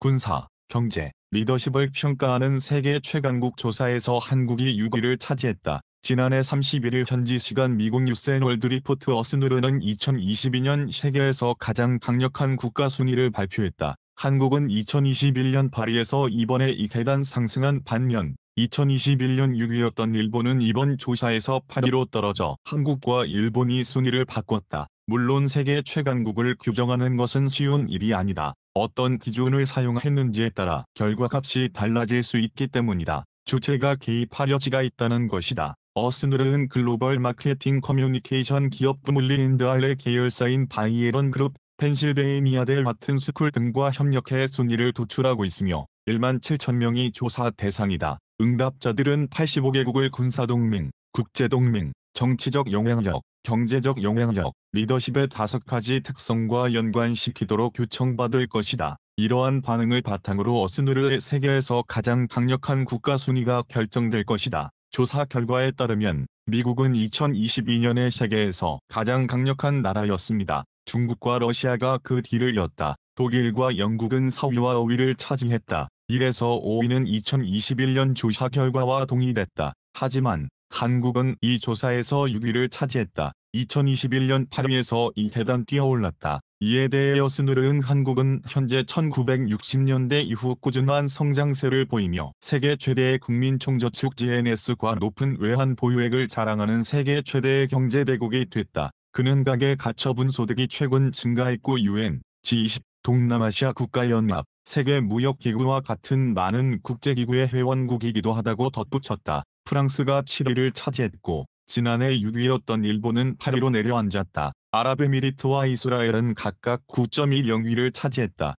군사, 경제, 리더십을 평가하는 세계 최강국 조사에서 한국이 6위를 차지했다. 지난해 31일 현지 시간 미국 뉴스앤월드리포트 어스누르는 2022년 세계에서 가장 강력한 국가 순위를 발표했다. 한국은 2021년 파리에서 이번에 이태단 상승한 반면 2021년 6위였던 일본은 이번 조사에서 8위로 떨어져 한국과 일본이 순위를 바꿨다. 물론 세계 최강국을 규정하는 것은 쉬운 일이 아니다. 어떤 기준을 사용했는지에 따라 결과값이 달라질 수 있기 때문이다. 주체가 개입하려지가 있다는 것이다. 어스누르은 글로벌 마케팅 커뮤니케이션 기업 부물리인드알의 계열사인 바이에런 그룹, 펜실베이니아델 마튼스쿨 등과 협력해 순위를 도출하고 있으며 1만 7천 명이 조사 대상이다. 응답자들은 85개국을 군사동맹, 국제동맹, 정치적 영향력, 경제적 영향력, 리더십의 다섯 가지 특성과 연관시키도록 요청받을 것이다. 이러한 반응을 바탕으로 어스누르의 세계에서 가장 강력한 국가 순위가 결정될 것이다. 조사 결과에 따르면 미국은 2022년에 세계에서 가장 강력한 나라였습니다. 중국과 러시아가 그 뒤를 이었다. 독일과 영국은 4위와 5위를 차지했다. 1에서 5위는 2021년 조사 결과와 동일했다. 하지만 한국은 이 조사에서 6위를 차지했다. 2021년 8위에서 2대단 뛰어올랐다. 이에 대해 여스누르은 한국은 현재 1960년대 이후 꾸준한 성장세를 보이며 세계 최대의 국민총저축 GNS과 높은 외환 보유액을 자랑하는 세계 최대의 경제대국이 됐다. 그는 가계 가처분 소득이 최근 증가했고 UN, G20, 동남아시아 국가연합, 세계무역기구와 같은 많은 국제기구의 회원국이기도 하다고 덧붙였다. 프랑스가 7위를 차지했고 지난해 6위였던 일본은 8위로 내려앉았다. 아랍에미리트와 이스라엘은 각각 9.10위를 차지했다.